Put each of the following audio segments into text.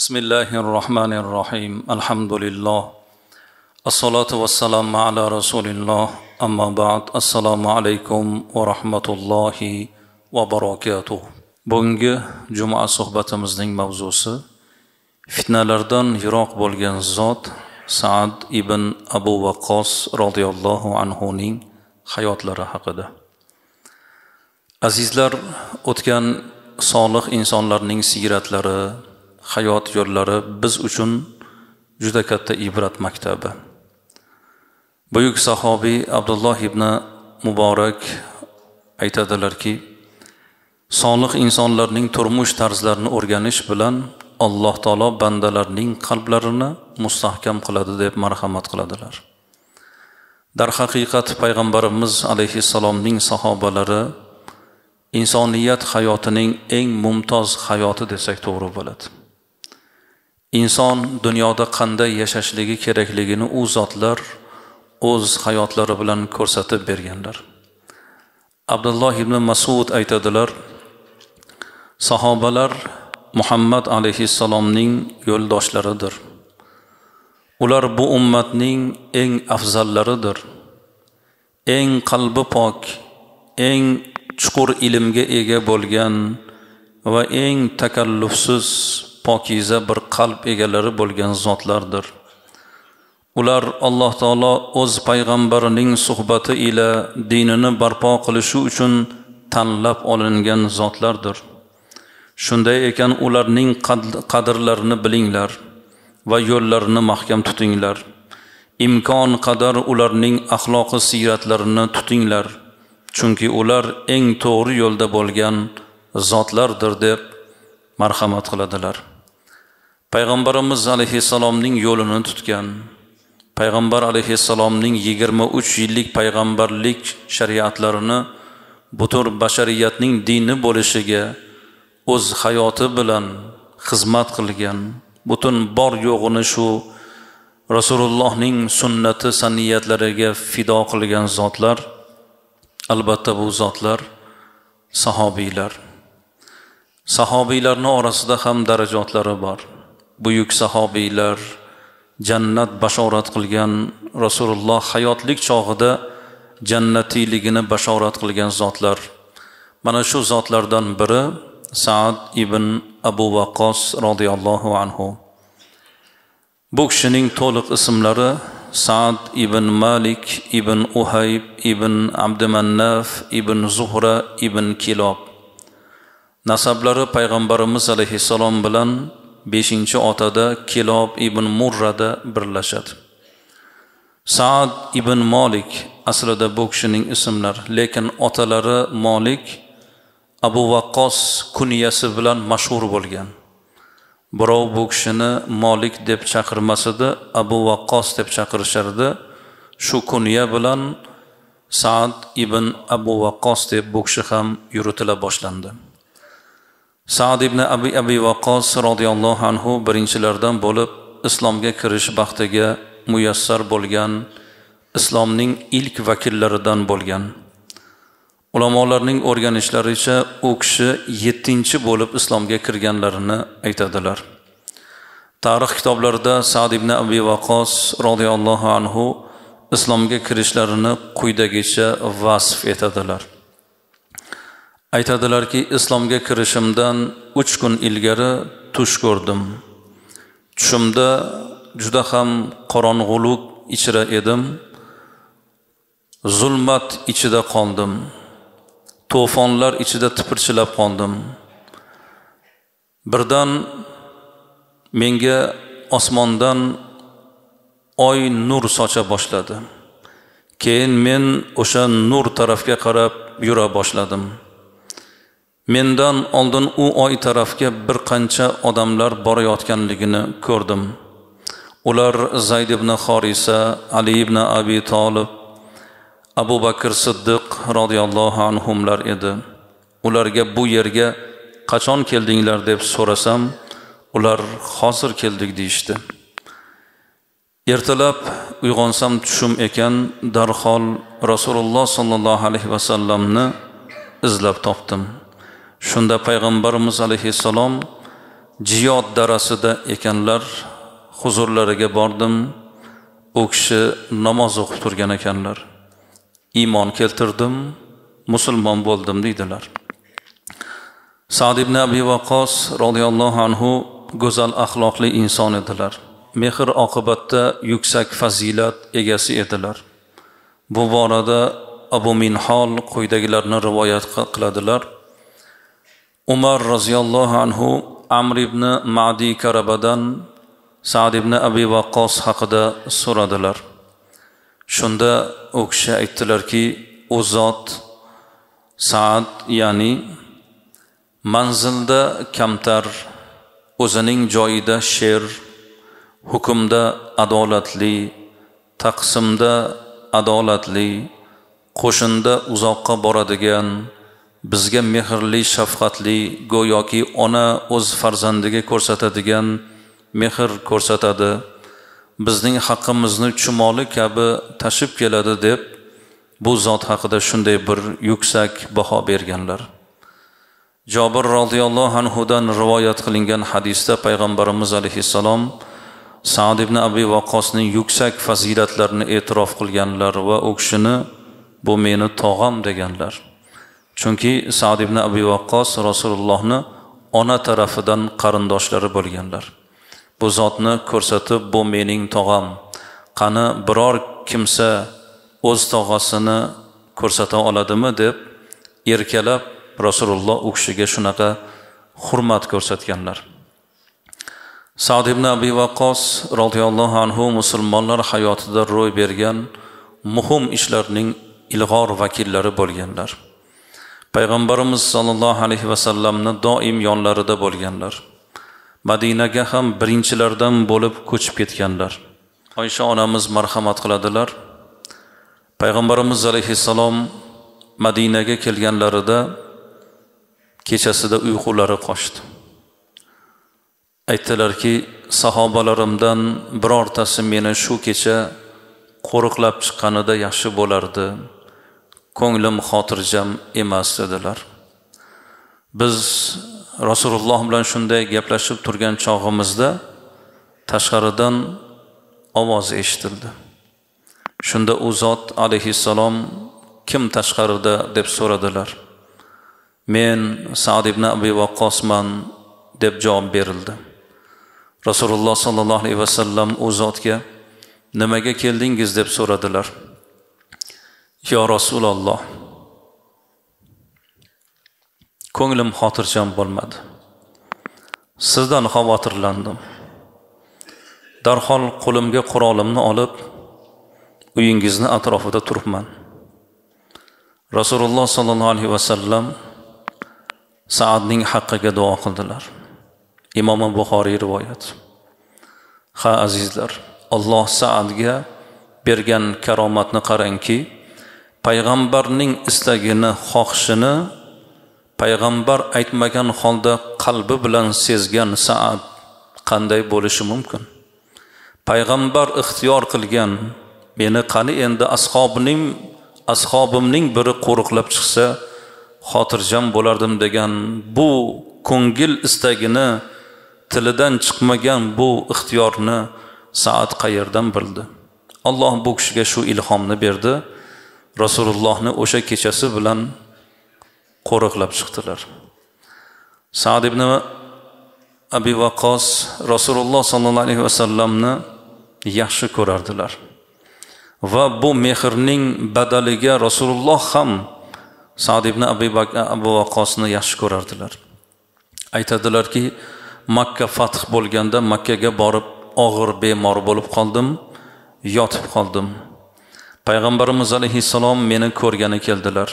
بسم الله الرحمن الرحيم الحمد لله الصلاة والسلام على رسول الله أما بعد السلام عليكم ورحمة الله وبركاته bugungi juma suhbatimizning mavzusi fitnalardan yiroq bo'lgan zot saad ibn abu vaqos roziyallohu anhuning hayotlari haqida azizlar o'tgan solih insonlarning siyratlari hayot yo'llari biz uchun juda katta ibrat maktabi buyuk sahobiy abdulloh ibn muborak aytadilarki solih insonlarning turmush tarzlarini o'rganish bilan alloh taolo bandalarning qalblarini mustahkam qiladi deb marhamat qiladilar darhaqiqat payg'ambarimiz alayhissalomning sahobalari insoniyat hayotining eng mumtoz hayoti desak to'g'ri bo'ladi inson dunyoda qanday yashashligi kerakligini u zotlar o'z hayotlari bilan ko'rsatib berganlar abdulloh ibn masud aytadilar sahobalar muhammad alayhissalomning yo'ldoshlaridir ular bu ummatning eng afzallaridir eng qalbi pok eng chuqur ilmga ega bo'lgan va eng takallufsiz pokiza bir qalb egalari bo'lgan zotlardir ular alloh taolo o'z payg'ambarining suhbati ila dinini barpo qilishi uchun tanlab olingan zotlardir shunday ekan ularning qadrlarini bilinglar va yo'llarini mahkam tutinglar imkon qadar ularning axloqi siyratlarini tutinglar chunki ular eng to'g'ri yo'lda bo'lgan zotlardir deb marhamat qiladilar payg'ambarimiz alayhissalomning yo'lini tutgan payg'ambar alayhissalomning yigirma uch yillik payg'ambarlik shariatlarini butun bashariyatning dini bo'lishiga o'z hayoti bilan xizmat qilgan butun bor yo'g'ini shu rasulullohning sunnati saniyatlariga fido qilgan zotlar albatta bu zotlar sahobiylar sahobiylarni orasida ham darajotlari bor buyuk sahobiylar jannat bashorat qilgan rasululloh hayotlik chog'ida jannatiyligini bashorat qilgan zotlar mana shu zotlardan biri saad ibn abu vaqos roziyallohu anhu bu kishining to'liq ismlari saad ibn malik ibn uhayb ibn abdumannaf ibn zuhra ibn kilob nasablari payg'ambarimiz alayhissalom bilan beshinchi otada kelob ibn murrada birlashadi saad ibn molik aslida bu kishining ismlari lekin otalari molik abu vaqqos kunyasi bilan mashhur bo'lgan birov bu kishini molik deb chaqirmas edi abu vaqqos deb chaqirishardi shu kunya bilan saad ibn abu vaqqos deb bu kishi ham yuritila boshlandi sad ibn abi abi vaqos roziyallohu anhu birinchilardan bo'lib islomga kirish baxtiga muyassar bo'lgan islomning ilk vakillaridan bo'lgan ulamolarning o'rganishlaricha u kishi yettinchi bo'lib islomga kirganlarini aytadilar tarix kitoblarida sad ibn abi vaqos roziyallohu anhu islomga kirishlarini quyidagicha vasf etadilar aytadilarki islomga kirishimdan uch kun ilgari tush ko'rdim tushimda juda ham qorong'ulik ichra edim zulmat ichida qoldim to'fonlar ichida tipirchilab qoldim birdan menga osmondan oy nur socha boshladi keyin men o'sha nur tarafga qarab yura boshladim mendan oldin u oy tarafga bir qancha odamlar borayotganligini ko'rdim ular zayd ibn xorisa ali ibn abi tolib abu bakr siddiq roziyallohu anhular edi ularga bu yerga qachon keldinglar deb so'rasam ular hozir keldik deyishdi ertalab uyg'onsam tushim ekan darhol rasululloh sollallohu alayhi vasallamni izlab topdim shunda payg'ambarimiz alayhissalom jiyod darasida ekanlar huzurlariga bordim u kishi namoz o'qib turgan ekanlar iymon keltirdim musulmon bo'ldim deydilar sad ibn abi vaqos roziyallohu anhu go'zal axloqli inson edilar mehr oqibatda yuksak fazilat egasi edilar bu borada abu minhol quyidagilarni rivoyat qiladilar umar roziyallohu anhu amr ibn madiy karabadan sad ibn abi vaqqos haqida so'radilar shunda u kishi aytdilarki u zot saad ya'ni manzilda kamtar o'zining joyida sher hukmda adolatli taqsimda adolatli qo'shinda uzoqqa boradigan bizga mehrli shafqatli go'yoki ona o'z farzandiga ko'rsatadigan mehr ko'rsatadi bizning haqqimizni chumoli kabi tashib keladi deb bu zot haqida shunday bir yuksak baho berganlar jobir roziyallohu anhudan rivoyat qilingan hadisda payg'ambarimiz alayhissalom saad ibn abi vaqosning yuksak fazilatlarini e'tirof qilganlar va u kishini bu meni tog'am deganlar chunki sad ibn abi vaqqos rasulullohni ona tarafidan qarindoshlari bo'lganlar bu zotni ko'rsatib bu mening tog'am qani biror kimsa o'z tog'asini ko'rsata oladimi deb erkalab rasululloh u kishiga shunaqa hurmat ko'rsatganlar sad ibn abi vaqqos roziyallohu anhu musulmonlar hayotida ro'y bergan muhim ishlarning ilg'or vakillari bo'lganlar payg'ambarimiz sollallohu alayhi vasallamni doim yonlarida bo'lganlar madinaga ham birinchilardan bo'lib ko'chib ketganlar oysha onamiz marhamat qiladilar payg'ambarimiz alayhissalom madinaga kelganlarida kechasida uyqulari qochdi aytdilarki sahobalarimdan birortasi meni shu kecha qo'riqlab chiqqanida yaxshi bo'lardi ko'nglim xotirjam emas dedilar biz rasululloh bilan shunday gaplashib turgan chog'imizda tashqaridan ovoz eshitildi shunda u zot alayhissalom kim tashqarida deb so'radilar men sad ibn abi vaqqosman deb javob berildi rasululloh sollallohu alayhi vasallam u zotga nimaga keldingiz deb so'radilar yo rasululloh ko'nglim xotirjam bo'lmadi sizdan xavotirlandim darhol qo'limga qurolimni olib uyingizni atrofida turibman rasululloh sollallohu alayhi vasallam saadning haqqiga duo qildilar imom buxoriy rivoyat ha azizlar alloh saadga bergan karomatni qarangki payg'ambarning istagini xohishini payg'ambar aytmagan holda qalbi bilan sezgan saat qanday bo'lishi mumkin payg'ambar ixtiyor qilgan meni qani endi ashobining ashobimning biri qo'riqlab chiqsa xotirjam bo'lardim degan bu ko'ngil istagini tilidan chiqmagan bu ixtiyorni saat qayerdan bildi alloh bu kishiga shu ilhomni berdi rasulullohni o'sha kechasi bilan qo'riqlab chiqdilar sad ibn abi vaqos rasululloh sollallohu alayhi vasallamni yaxshi ko'rardilar va bu mehrning badaliga rasululloh ham sad ibn abi abu vaqosni yaxshi ko'rardilar aytadilarki makka fath bo'lganda makkaga borib og'ir bemor bo'lib qoldim yotib qoldim payg'ambarimiz alayhissalom meni ko'rgani keldilar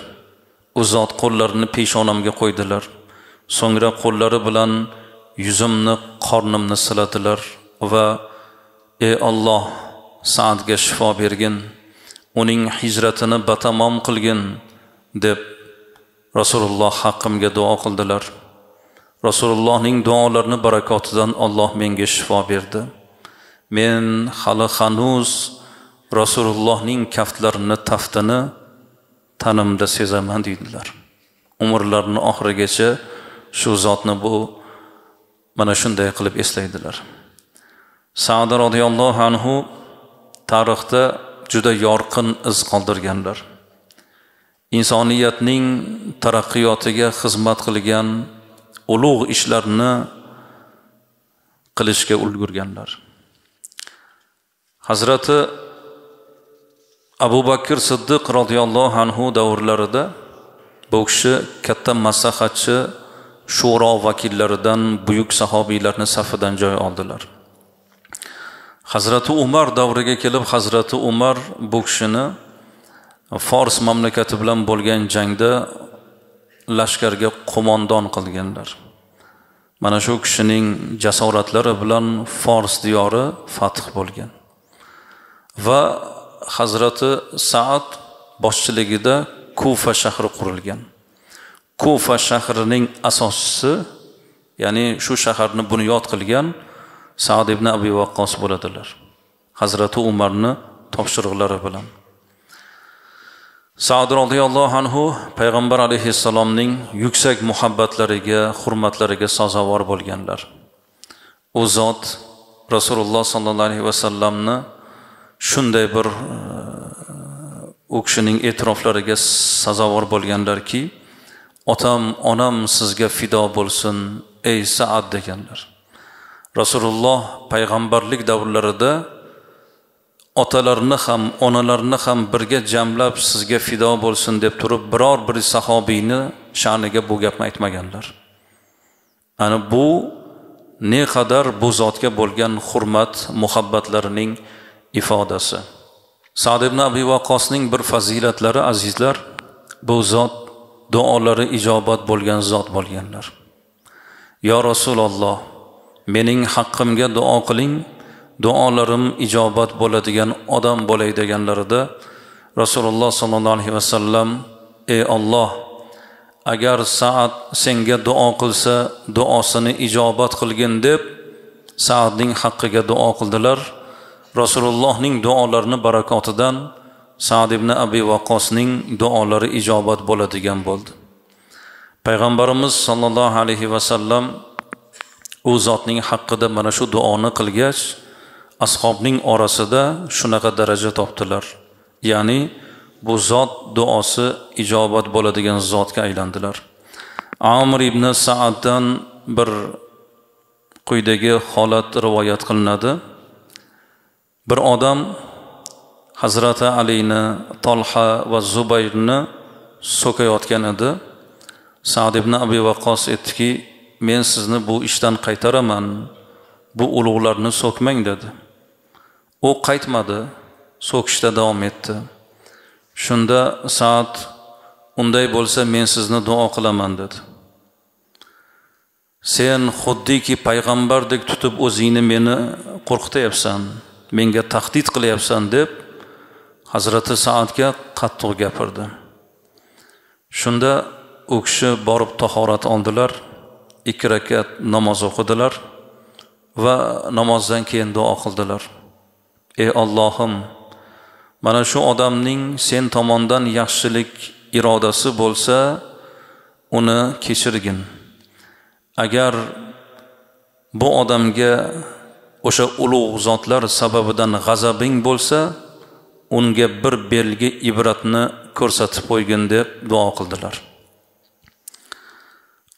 u zot qo'llarini peshonamga qo'ydilar so'ngra qo'llari bilan yuzimni qornimni siladilar va ey olloh saatga shifo bergin uning hijratini batamom qilgin deb rasululloh haqqimga duo qildilar rasulullohning duolarini barakotidan olloh menga shifo berdi men hali hanuz rasulullohning kaftlarini taftini tanimda sezaman deydilar umrlarini oxirigacha shu zotni bu mana shunday qilib eslaydilar sada roziyallohu anhu tarixda juda yorqin iz qoldirganlar insoniyatning taraqqiyotiga xizmat qilgan ulug' ishlarni qilishga ulgurganlar hazrati abu bakr siddiq roziyallohu anhu davrlarida bu kishi katta maslahatchi shuro vakillaridan buyuk sahobiylarni safidan joy oldilar hazrati umar davriga kelib hazrati umar bu kishini fors mamlakati bilan bo'lgan jangda lashkarga qo'mondon qilganlar mana shu kishining jasoratlari bilan fors diyori fath bo'lgan va hazrati saad boshchiligida kufa shahri qurilgan kufa shahrining asoschisi ya'ni shu shaharni bunyod qilgan saad ibn abi vaqqos bo'ladilar hazrati umarni topshiriqlari bilan saud roziyallohu anhu payg'ambar alayhissalomning yuksak muhabbatlariga hurmatlariga sazovor bo'lganlar u zot rasululloh sollallohu alayhi vasallamni shunday bir e, u kishining e'tiroflariga sazovor bo'lganlarki otam onam sizga fido bo'lsin ey saad deganlar rasululloh payg'ambarlik davrlarida otalarni ham onalarni ham birga jamlab sizga fido bo'lsin deb turib biror bir sahobiyni sha'niga bu gapni aytmaganlar ana bu ne qadar bu zotga bo'lgan hurmat muhabbatlarining ifodasi sad ibn abi vaqosning bir fazilatlari azizlar bu zot duolari ijobat bo'lgan zot bo'lganlar yo rasululloh mening haqqimga duo qiling duolarim ijobat bo'ladigan odam bo'lay deganlarida rasululloh sollallohu alayhi vasallam ey olloh agar saat senga duo qilsa duosini ijobat qilgin deb saatning haqqiga duo qildilar rasulullohning duolarini barakotidan sad ibn abi vaqosning duolari ijobat bo'ladigan bo'ldi payg'ambarimiz sollallohu alayhi vasallam u zotning haqida mana shu duoni qilgach ashobning orasida shunaqa daraja topdilar ya'ni bu zot duosi ijobat bo'ladigan zotga aylandilar amir ibn saaddan bir quyidagi holat rivoyat qilinadi bir odam hazrati alini tolha va zubayrni so'kayotgan edi sad ibn abi vaqos aytdiki men sizni bu ishdan qaytaraman bu ulug'larni so'kmang dedi u qaytmadi so'kishda davom etdi shunda saat unday bo'lsa men sizni duo qilaman dedi sen xuddiki payg'ambardek tutib o'zingni meni qo'rqityapsan menga tahdid qilyapsan deb hazrati saadga qattiq gapirdi shunda u kishi borib tahorat oldilar ikki rakat namoz o'qidilar va namozdan keyin duo qildilar ey ollohim mana shu odamning sen tomondan yaxshilik irodasi bo'lsa uni kechirgin agar bu odamga o'sha ulug' zotlar sababidan g'azabing bo'lsa unga bir belgi ibratni ko'rsatib qo'ygin deb duo qildilar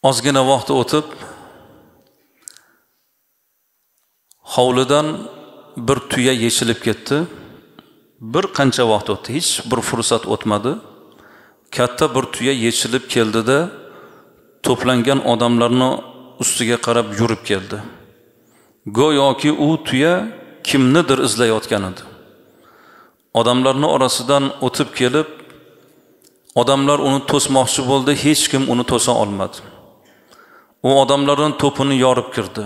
ozgina vaqt o'tib hovlidan bir tuya yechilib ketdi bir qancha vaqt o'tdi hech bir fursat o'tmadi katta bir tuya yechilib keldida to'plangan odamlarni ustiga qarab yurib keldi go'yoki u tuya kimnidir izlayotgan edi odamlarni orasidan o'tib kelib odamlar uni to'smoqchi bo'ldi hech kim uni to'sa olmadi u odamlarni to'pini yorib kirdi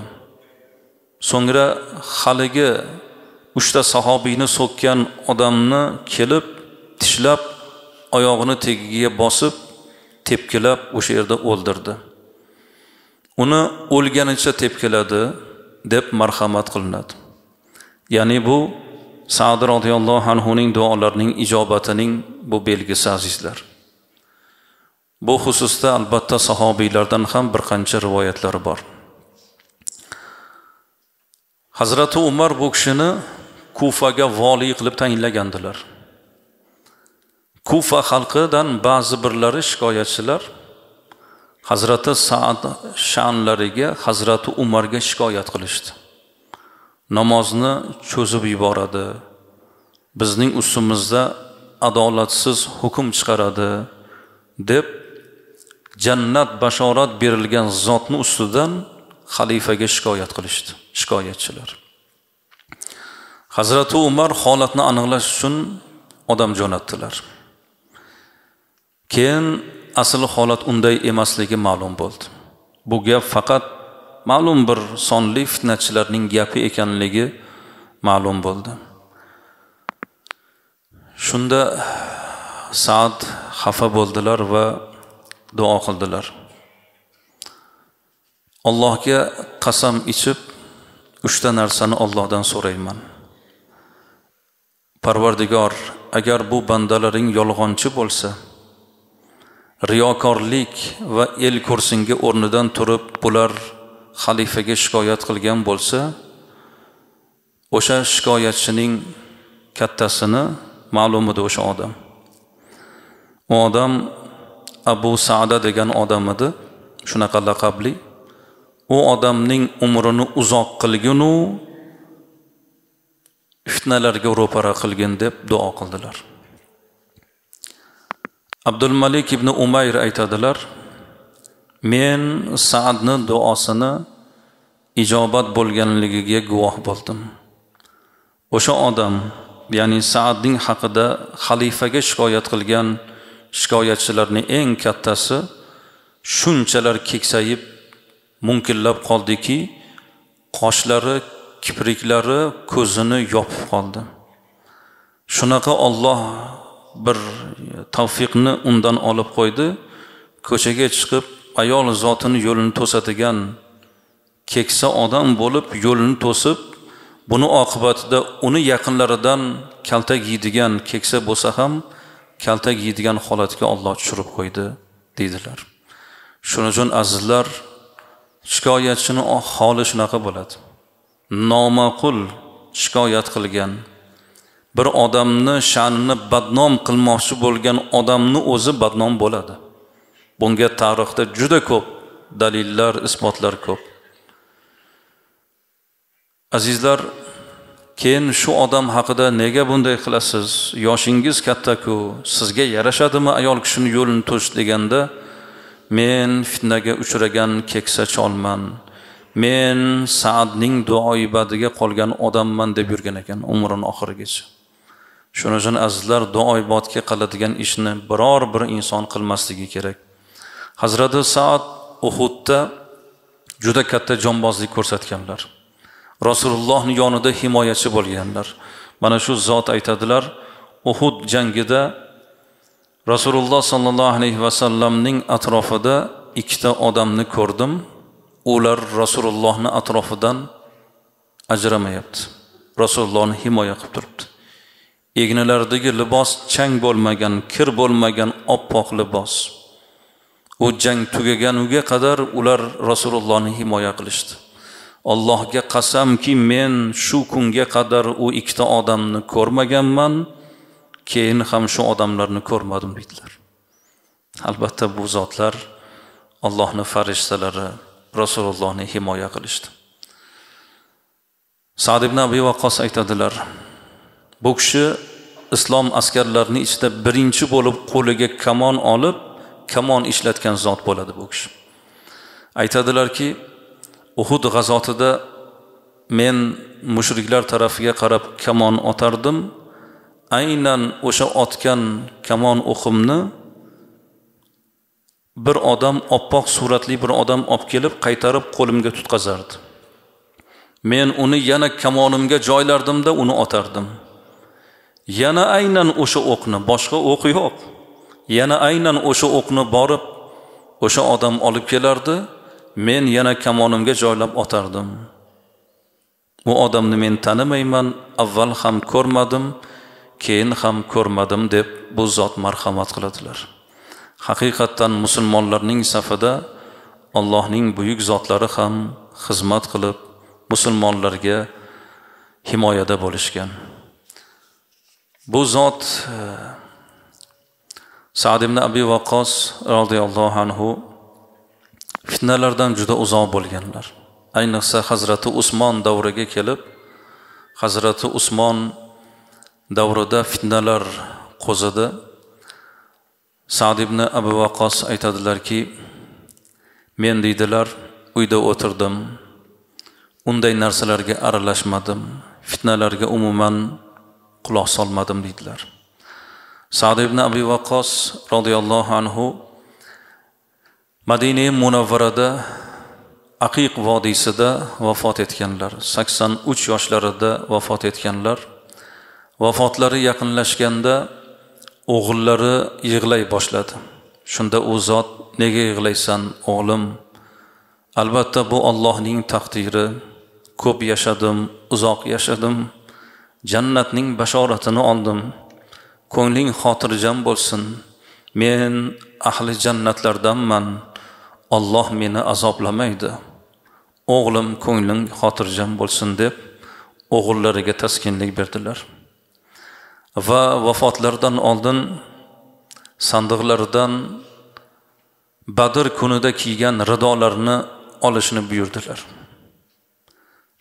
so'ngra haligi uchta sahobiyni so'kkan odamni kelib tishlab oyog'ini tagiga bosib tepkilab o'sha yerda o'ldirdi uni o'lganicha tepkiladi deb marhamat qilinadi ya'ni bu sadi roziyallohu anhuning duolarining ijobatining bu belgisi azizlar bu xususda albatta sahobiylardan ham bir qancha rivoyatlar bor hazrati umar bu kishini kufaga voliy qilib tayinlagandilar kufa xalqidan ba'zi birlari shikoyatchilar hazrati saad sha'nlariga hazrati umarga shikoyat qilishdi namozni cho'zib yuboradi bizning ustimizda adolatsiz hukm chiqaradi deb jannat bashorat berilgan zotni ustidan xalifaga shikoyat qilishdi shikoyatchilar hazrati umar holatni aniqlash uchun odam jo'natdilar keyin asl holat unday emasligi ma'lum bo'ldi bu gap faqat ma'lum bir sonli fitnachilarning gapi ekanligi ma'lum bo'ldi shunda saat xafa bo'ldilar va duo qildilar allohga qasam ichib uchta narsani ollohdan so'rayman parvardigor agar bu bandalaring yolg'onchi bo'lsa riyokorlik va el kursingi o'rnidan turib bular xalifaga shikoyat qilgan bo'lsa o'sha shikoyatchining kattasini ma'lum edi o'sha odam u odam abu sada degan odam edi shunaqa laqabli u odamning umrini uzoq qilginu fitnalarga ro'para qilgin deb duo qildilar abdulmalik ibn umayr aytadilar men saadni duosini ijobat bo'lganligiga guvoh bo'ldim o'sha odam ya'ni saadning haqida xalifaga shikoyat qilgan shikoyatchilarning eng kattasi shunchalar keksayib munkillab qoldiki qoshlari kipriklari ko'zini yopib qoldi shunaqa olloh bir tavfiqni undan olib qo'ydi ko'chaga chiqib ayol zotini yo'lini to'sadigan keksa odam bo'lib yo'lini to'sib buni oqibatida uni yaqinlaridan kaltak yeydigan keksa bo'lsa ham kaltak yeydigan holatga olloh tushirib qo'ydi deydilar shuning uchun azizlar shikoyatchini holi shunaqa bo'ladi noma'qul shikoyat qilgan bir odamni sha'nini badnom qilmoqchi bo'lgan odamni o'zi badnom bo'ladi bunga tarixda juda ko'p dalillar isbotlar ko'p azizlar keyin shu odam haqida nega bunday qilasiz yoshingiz kattaku sizga yarashadimi ayol kishini yo'lini to'sish deganda men fitnaga uchragan keksa cholman men saadning duoibadiga qolgan odamman deb yurgan ekan umrini oxirigacha shuning uchun azizlar duo ibodatga qiladigan ishni biror bir inson qilmasligi kerak hazrati saad uhudda juda katta jonbozlik ko'rsatganlar rasulullohni yonida himoyachi bo'lganlar mana shu zot aytadilar uhud jangida rasululloh sollallohu alayhi vasallamning atrofida ikkita odamni ko'rdim ular rasulullohni atrofidan ajramayapti rasulullohni himoya qilib turibdi egnilaridagi libos chang bo'lmagan kir bo'lmagan oppoq libos u jang tugaguniga qadar ular rasulullohni himoya qilishdi allohga qasamki men shu kunga qadar u ikkita odamni ko'rmaganman keyin ham shu odamlarni ko'rmadim deydilar albatta bu zotlar allohni farishtalari rasulullohni himoya qilishdi sad ibn abi vaqos aytadilar bu kishi islom askarlarini ichida birinchi bo'lib qo'liga kamon olib kamon ishlatgan zot bo'ladi bu kishi aytadilarki uhud g'azotida men mushriklar tarafiga qarab kamon otardim aynan o'sha otgan kamon o'qimni bir odam oppoq suratli bir odam olib kelib qaytarib qo'limga tutqazardi men uni yana kamonimga joylardimda uni otardim yana aynan o'sha o'qni boshqa o'q yo'q yana aynan o'sha o'qni borib o'sha odam olib kelardi men yana kamonimga joylab otardim u odamni men tanimayman avval ham ko'rmadim keyin ham ko'rmadim deb bu zot marhamat qiladilar haqiqatdan musulmonlarning safida allohning buyuk zotlari ham xizmat qilib musulmonlarga himoyada bo'lishgan bu zot e, sad ibn abi vaqos roziyallohu anhu fitnalardan juda uzoq bo'lganlar ayniqsa hazrati usmon davriga kelib hazrati usmon davrida fitnalar qo'zidi sad ibn abu vaqos aytadilarki men deydilar uyda o'tirdim unday narsalarga aralashmadim fitnalarga umuman quloq solmadim deydilar sad ibn abi vaqos roziyallohu anhu madina munavvarada aqiq vodiysida vafot etganlar sakson uch yoshlarida vafot etganlar vafotlari yaqinlashganda o'g'illari yig'lay boshladi shunda u zot nega yig'laysan o'g'lim albatta bu ollohning taqdiri ko'p yashadim uzoq yashadim jannatning bashoratini oldim ko'ngling xotirjam bo'lsin men ahli jannatlardanman olloh meni azoblamaydi o'g'lim ko'ngling xotirjam bo'lsin deb o'g'illariga taskinlik berdilar va vafotlaridan oldin sandiqlaridan badr kunida kiygan ridolarini olishni buyurdilar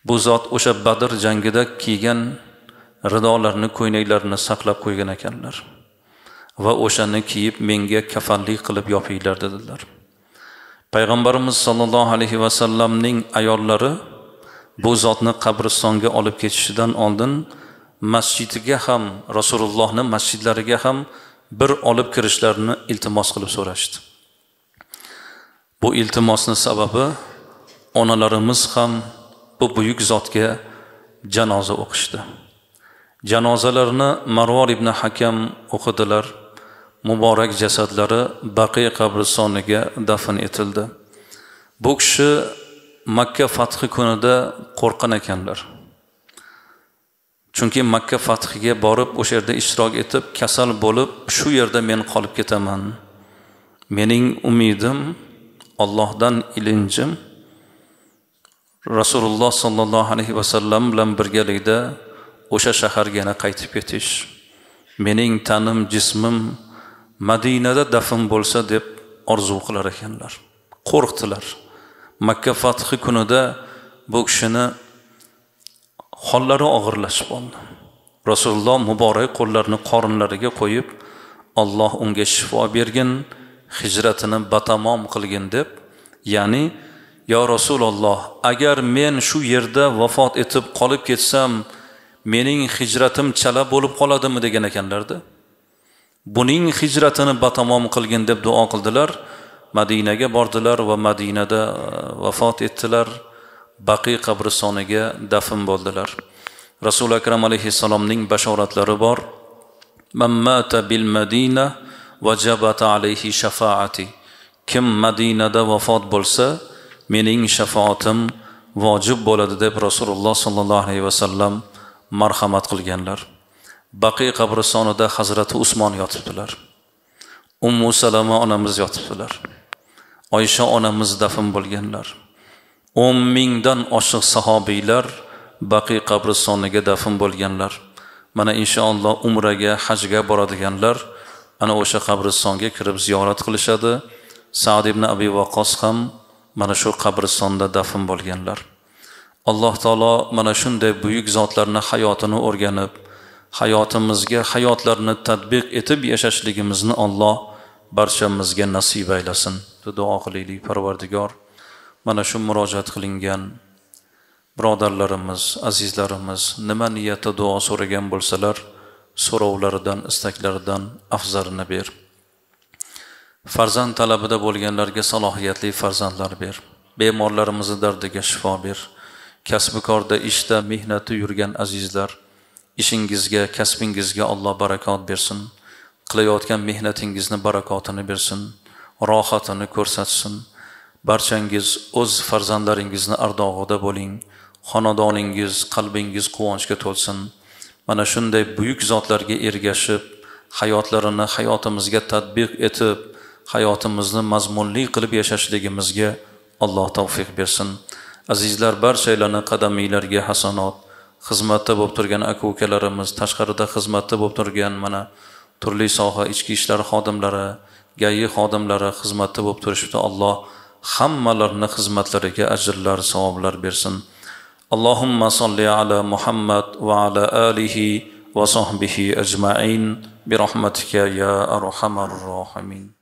bu zot o'sha badr jangida kiygan ridolarini ko'ylaklarini saqlab qo'ygan ekanlar va o'shani kiyib menga kafanlik qilib yopinglar dedilar payg'ambarimiz sollallohu alayhi vasallamning ayollari bu zotni qabristonga olib ketishidan oldin masjidiga ham rasulullohni masjidlariga ham bir olib kirishlarini iltimos qilib so'rashdi bu iltimosni sababi onalarimiz ham bu buyuk zotga janoza o'qishdi janozalarni marvor ibn hakam o'qidilar muborak jasadlari baqiy qabristoniga dafn etildi bu kishi makka fathi kunida qo'rqqan ekanlar chunki makka fathiga borib o'sha yerda ishtirok etib kasal bo'lib shu yerda men qolib ketaman mening umidim ollohdan ilinjim rasululloh sollallohu alayhi vasallam bilan birgalikda o'sha shaharga yana qaytib ketish mening tanim jismim madinada dafn bo'lsa deb orzu qilar ekanlar qo'rqdilar makka fathi kunida bu kishini hollari og'irlashib qoldi rasululloh muborak qo'llarini qorinlariga qo'yib olloh unga shifo bergin hijratini batamom qilgin deb ya'ni yo rasululloh agar men shu yerda vafot etib qolib ketsam mening hijratim chala bo'lib qoladimi degan ekanlarda buning hijratini batamom qilgin deb duo qildilar madinaga bordilar va madinada e, vafot etdilar baqiy qabristoniga dafn bo'ldilar rasuli akram alayhissalomning bashoratlari bor bil madina va jabata alayhi shafaati kim madinada vafot bo'lsa mening shafoatim vojib bo'ladi deb rasululloh sollallohu alayhi vasallam marhamat qilganlar baqiy qabristonida hazrati usmon yotibdilar ummu salama onamiz yotibdilar oysha onamiz dafn bo'lganlar o'n mingdan oshiq sahobiylar baqiy qabristoniga dafn bo'lganlar mana inshaalloh umraga hajga boradiganlar ana o'sha qabristonga kirib ziyorat qilishadi sad ibn abi vaqos ham mana shu qabristonda dafn bo'lganlar alloh taolo mana shunday buyuk zotlarni hayotini o'rganib hayotimizga hayotlarni tadbiq etib yashashligimizni alloh barchamizga nasib aylasin duo qilaylik parvardigor mana shu murojaat qilingan birodarlarimiz azizlarimiz nima niyatda duo so'ragan bo'lsalar so'rovlaridan istaklaridan afzalini ber farzand talabida bo'lganlarga salohiyatli farzandlar ber bemorlarimizni dardiga shifo ber kasbi korda ishda mehnati yurgan azizlar ishingizga kasbingizga alloh barakot bersin qilayotgan mehnatingizni barakotini bersin rohatini ko'rsatsin barchangiz o'z farzandlaringizni ardog'ida bo'ling xonadoningiz qalbingiz quvonchga to'lsin mana shunday buyuk zotlarga ergashib hayotlarini hayotimizga tadbiq etib hayotimizni mazmunli qilib yashashligimizga alloh tavfiq bersin azizlar barchanglarni qadamiylarga hasanot xizmatda bo'lib turgan aka ukalarimiz tashqarida xizmatda bo'lib turgan mana turli soha ichki ishlar xodimlari gayi xodimlari xizmatda bo'lib turishibdi alloh hammalarini xizmatlariga ajrlar savoblar bersin muhammad va ala alihi va sohbihi ajmain bi برحمتك يا arhamar الراحمين